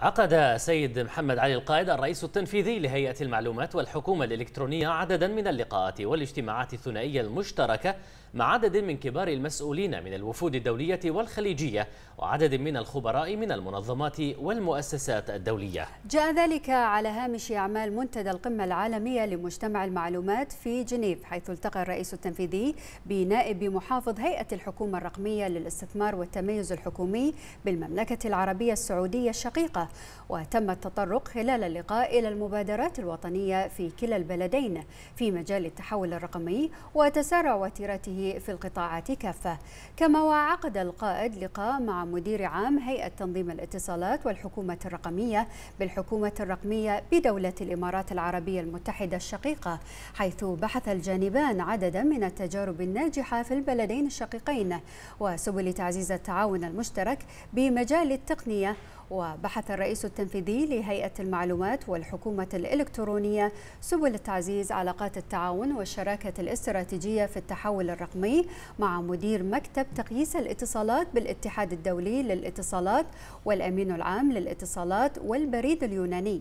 عقد السيد محمد علي القائد الرئيس التنفيذي لهيئة المعلومات والحكومة الإلكترونية عددا من اللقاءات والاجتماعات الثنائية المشتركة مع عدد من كبار المسؤولين من الوفود الدولية والخليجية وعدد من الخبراء من المنظمات والمؤسسات الدولية جاء ذلك على هامش أعمال منتدى القمة العالمية لمجتمع المعلومات في جنيف حيث التقى الرئيس التنفيذي بنائب محافظ هيئة الحكومة الرقمية للاستثمار والتميز الحكومي بالمملكة العربية السعودية الشقيقة وتم التطرق خلال اللقاء إلى المبادرات الوطنية في كلا البلدين في مجال التحول الرقمي وتسارع وتيرته في القطاعات كافة كما وعقد القائد لقاء مع مدير عام هيئة تنظيم الاتصالات والحكومة الرقمية بالحكومة الرقمية بدولة الإمارات العربية المتحدة الشقيقة حيث بحث الجانبان عددا من التجارب الناجحة في البلدين الشقيقين وسبل تعزيز التعاون المشترك بمجال التقنية وبحث الرئيس التنفيذي لهيئة المعلومات والحكومة الإلكترونية سبل تعزيز علاقات التعاون والشراكة الاستراتيجية في التحول الرقمي مع مدير مكتب تقييس الاتصالات بالاتحاد الدولي للاتصالات والأمين العام للاتصالات والبريد اليوناني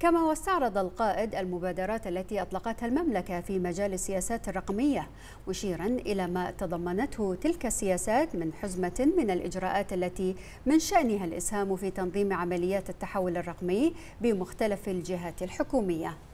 كما واستعرض القائد المبادرات التي أطلقتها المملكة في مجال السياسات الرقمية مشيرا إلى ما تضمنته تلك السياسات من حزمة من الإجراءات التي من شأنها الإسهام في تنظيم عمليات التحول الرقمي بمختلف الجهات الحكومية